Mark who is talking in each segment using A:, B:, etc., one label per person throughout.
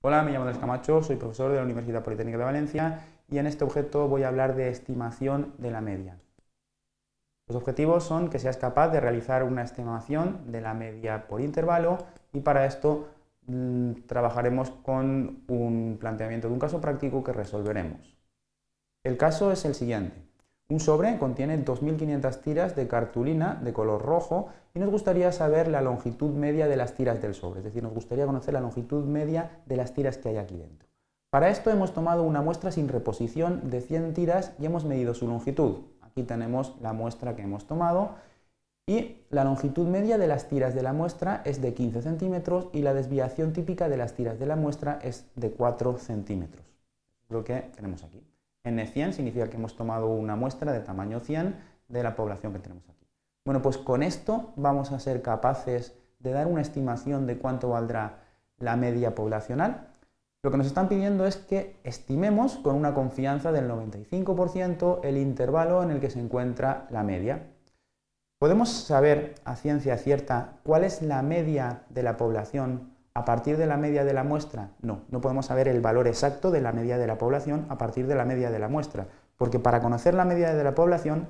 A: Hola, me llamo Andrés Camacho, soy profesor de la Universidad Politécnica de Valencia y en este objeto voy a hablar de estimación de la media. Los objetivos son que seas capaz de realizar una estimación de la media por intervalo y para esto mm, trabajaremos con un planteamiento de un caso práctico que resolveremos. El caso es el siguiente. Un sobre contiene 2.500 tiras de cartulina de color rojo y nos gustaría saber la longitud media de las tiras del sobre, es decir, nos gustaría conocer la longitud media de las tiras que hay aquí dentro. Para esto hemos tomado una muestra sin reposición de 100 tiras y hemos medido su longitud. Aquí tenemos la muestra que hemos tomado y la longitud media de las tiras de la muestra es de 15 centímetros y la desviación típica de las tiras de la muestra es de 4 centímetros. Lo que tenemos aquí. N100 significa que hemos tomado una muestra de tamaño 100 de la población que tenemos aquí. Bueno, pues con esto vamos a ser capaces de dar una estimación de cuánto valdrá la media poblacional. Lo que nos están pidiendo es que estimemos con una confianza del 95% el intervalo en el que se encuentra la media. Podemos saber a ciencia cierta cuál es la media de la población a partir de la media de la muestra, no, no podemos saber el valor exacto de la media de la población a partir de la media de la muestra, porque para conocer la media de la población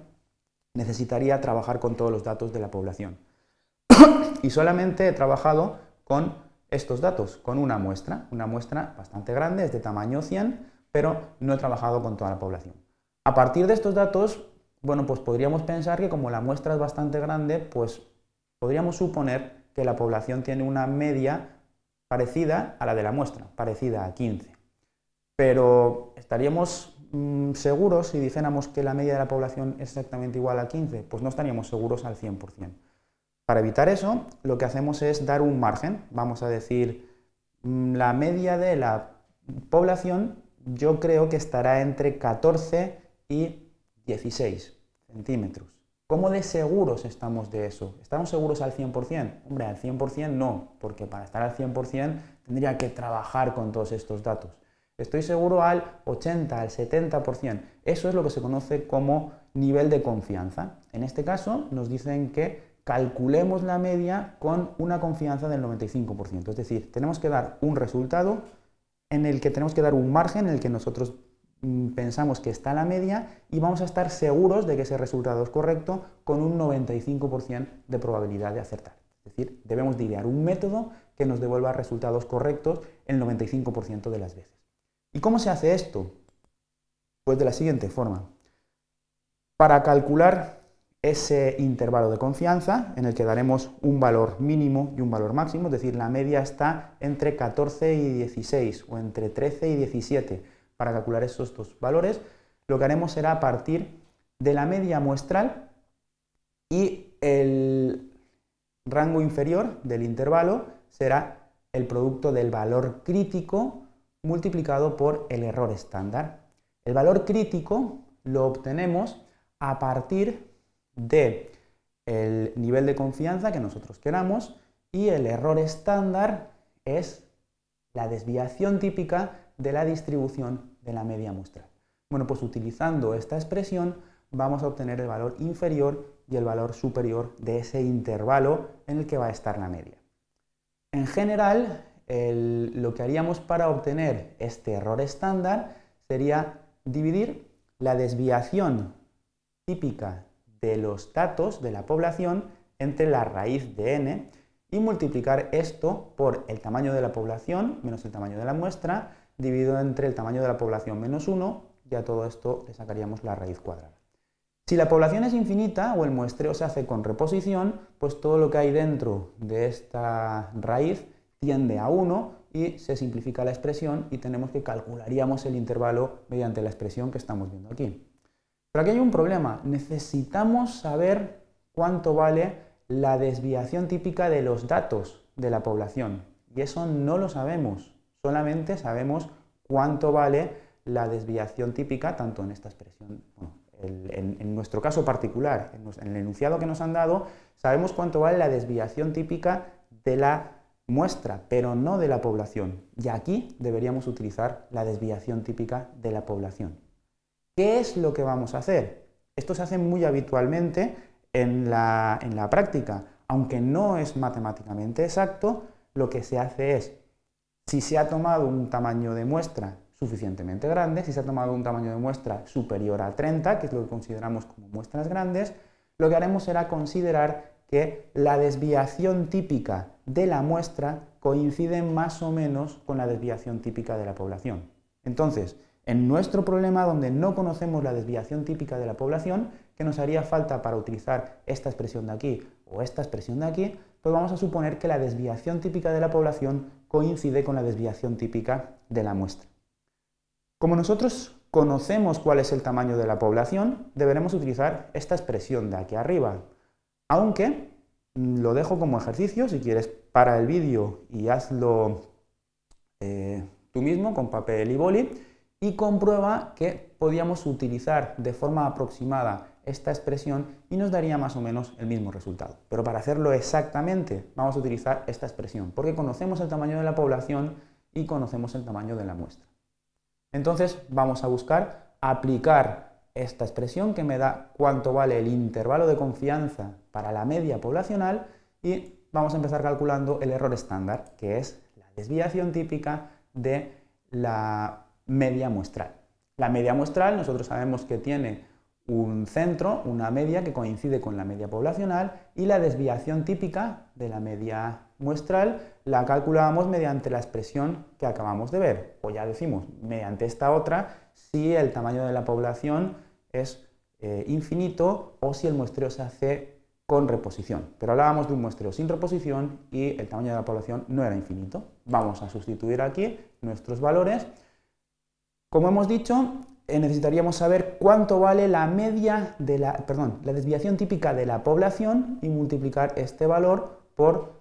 A: necesitaría trabajar con todos los datos de la población. y solamente he trabajado con estos datos, con una muestra, una muestra bastante grande, es de tamaño 100, pero no he trabajado con toda la población. A partir de estos datos, bueno, pues podríamos pensar que como la muestra es bastante grande, pues podríamos suponer que la población tiene una media parecida a la de la muestra, parecida a 15. Pero estaríamos mm, seguros si dijéramos que la media de la población es exactamente igual a 15, pues no estaríamos seguros al 100%. Para evitar eso, lo que hacemos es dar un margen, vamos a decir, mm, la media de la población yo creo que estará entre 14 y 16 centímetros. ¿Cómo de seguros estamos de eso? ¿Estamos seguros al 100%? Hombre, al 100% no, porque para estar al 100% tendría que trabajar con todos estos datos. Estoy seguro al 80, al 70%. Eso es lo que se conoce como nivel de confianza. En este caso nos dicen que calculemos la media con una confianza del 95%. Es decir, tenemos que dar un resultado en el que tenemos que dar un margen en el que nosotros Mm, pensamos que está la media y vamos a estar seguros de que ese resultado es correcto con un 95% de probabilidad de acertar. Es decir, debemos de un método que nos devuelva resultados correctos el 95% de las veces. ¿Y cómo se hace esto? Pues de la siguiente forma. Para calcular ese intervalo de confianza en el que daremos un valor mínimo y un valor máximo, es decir, la media está entre 14 y 16 o entre 13 y 17 para calcular estos dos valores, lo que haremos será a partir de la media muestral y el rango inferior del intervalo será el producto del valor crítico multiplicado por el error estándar. El valor crítico lo obtenemos a partir de el nivel de confianza que nosotros queramos y el error estándar es la desviación típica de la distribución de la media muestra. Bueno, pues utilizando esta expresión vamos a obtener el valor inferior y el valor superior de ese intervalo en el que va a estar la media. En general, lo que haríamos para obtener este error estándar sería dividir la desviación típica de los datos de la población entre la raíz de n y multiplicar esto por el tamaño de la población menos el tamaño de la muestra dividido entre el tamaño de la población menos 1 y a todo esto le sacaríamos la raíz cuadrada. Si la población es infinita o el muestreo se hace con reposición, pues todo lo que hay dentro de esta raíz tiende a 1 y se simplifica la expresión y tenemos que calcularíamos el intervalo mediante la expresión que estamos viendo aquí. Pero aquí hay un problema, necesitamos saber cuánto vale la desviación típica de los datos de la población y eso no lo sabemos. Solamente sabemos cuánto vale la desviación típica, tanto en esta expresión, bueno, en, nuestro caso particular, en, el enunciado que nos han dado, sabemos cuánto vale la desviación típica de la muestra, pero no de la población. Y aquí deberíamos utilizar la desviación típica de la población. ¿Qué es lo que vamos a hacer? Esto se hace muy habitualmente en la, en la práctica. Aunque no es matemáticamente exacto, lo que se hace es si se ha tomado un tamaño de muestra suficientemente grande, si se ha tomado un tamaño de muestra superior a 30, que es lo que consideramos como muestras grandes, lo que haremos será considerar que la desviación típica de la muestra coincide más o menos con la desviación típica de la población. Entonces, en nuestro problema donde no conocemos la desviación típica de la población, que nos haría falta para utilizar esta expresión de aquí o esta expresión de aquí, pues vamos a suponer que la desviación típica de la población coincide con la desviación típica de la muestra. Como nosotros conocemos cuál es el tamaño de la población, deberemos utilizar esta expresión de aquí arriba, aunque mm, lo dejo como ejercicio, si quieres para el vídeo y hazlo eh, tú mismo con papel y boli y comprueba que podíamos utilizar de forma aproximada esta expresión y nos daría más o menos el mismo resultado. Pero para hacerlo exactamente vamos a utilizar esta expresión, porque conocemos el tamaño de la población y conocemos el tamaño de la muestra. Entonces vamos a buscar aplicar esta expresión que me da cuánto vale el intervalo de confianza para la media poblacional y vamos a empezar calculando el error estándar, que es la desviación típica de la media muestral. La media muestral nosotros sabemos que tiene un centro, una media que coincide con la media poblacional y la desviación típica de la media muestral la calculábamos mediante la expresión que acabamos de ver, o ya decimos, mediante esta otra, si el tamaño de la población es eh, infinito o si el muestreo se hace con reposición. Pero hablábamos de un muestreo sin reposición y el tamaño de la población no era infinito. Vamos a sustituir aquí nuestros valores como hemos dicho, eh, necesitaríamos saber cuánto vale la media de la, perdón, la desviación típica de la población y multiplicar este valor por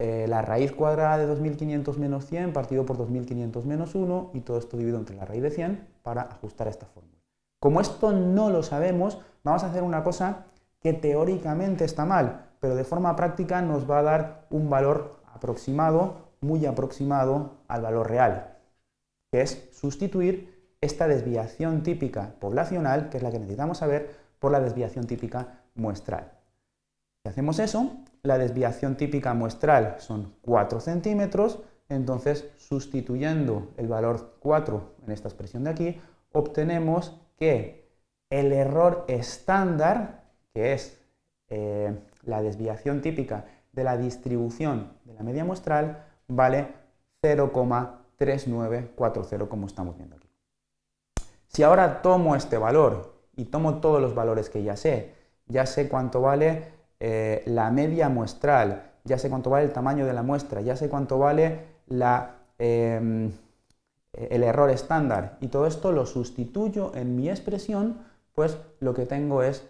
A: eh, la raíz cuadrada de 2500 menos 100 partido por 2500 menos 1 y todo esto dividido entre la raíz de 100 para ajustar esta fórmula. Como esto no lo sabemos, vamos a hacer una cosa que teóricamente está mal, pero de forma práctica nos va a dar un valor aproximado, muy aproximado al valor real que es sustituir esta desviación típica poblacional, que es la que necesitamos saber, por la desviación típica muestral. Si hacemos eso, la desviación típica muestral son 4 centímetros, entonces sustituyendo el valor 4 en esta expresión de aquí, obtenemos que el error estándar, que es eh, la desviación típica de la distribución de la media muestral, vale 0, 3940 como estamos viendo aquí. Si ahora tomo este valor y tomo todos los valores que ya sé, ya sé cuánto vale eh, la media muestral, ya sé cuánto vale el tamaño de la muestra, ya sé cuánto vale eh, el error estándar y todo esto lo sustituyo en mi expresión, pues lo que tengo es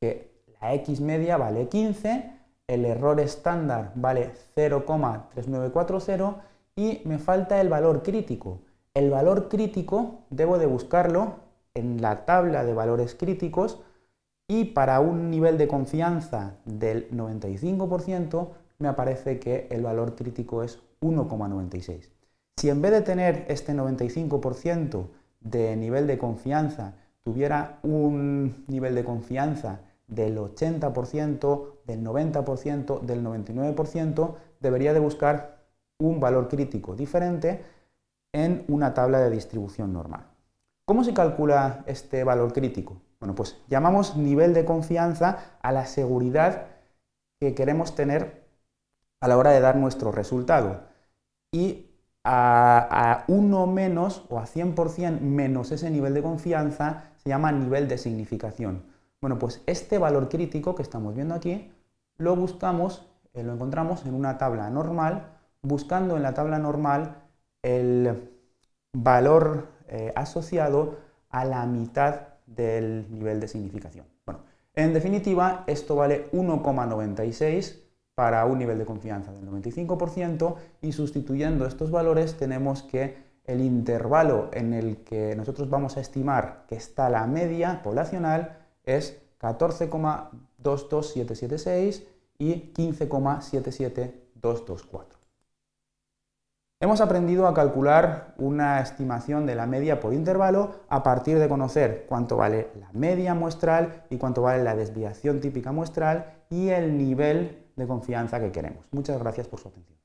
A: que la x media vale 15, el error estándar vale 0,3940 y me falta el valor crítico. El valor crítico debo de buscarlo en la tabla de valores críticos y para un nivel de confianza del 95% me aparece que el valor crítico es 1,96. Si en vez de tener este 95% de nivel de confianza tuviera un nivel de confianza del 80%, del 90%, del 99%, debería de buscar un valor crítico diferente en una tabla de distribución normal. ¿Cómo se calcula este valor crítico? Bueno, pues llamamos nivel de confianza a la seguridad que queremos tener a la hora de dar nuestro resultado. Y a, uno menos o a 100% menos ese nivel de confianza se llama nivel de significación. Bueno, pues este valor crítico que estamos viendo aquí lo buscamos, eh, lo encontramos en una tabla normal buscando en la tabla normal el valor eh, asociado a la mitad del nivel de significación. Bueno, en definitiva, esto vale 1,96 para un nivel de confianza del 95% y sustituyendo estos valores tenemos que el intervalo en el que nosotros vamos a estimar que está la media poblacional es 14,22776 y 15,77224. Hemos aprendido a calcular una estimación de la media por intervalo a partir de conocer cuánto vale la media muestral y cuánto vale la desviación típica muestral y el nivel de confianza que queremos. Muchas gracias por su atención.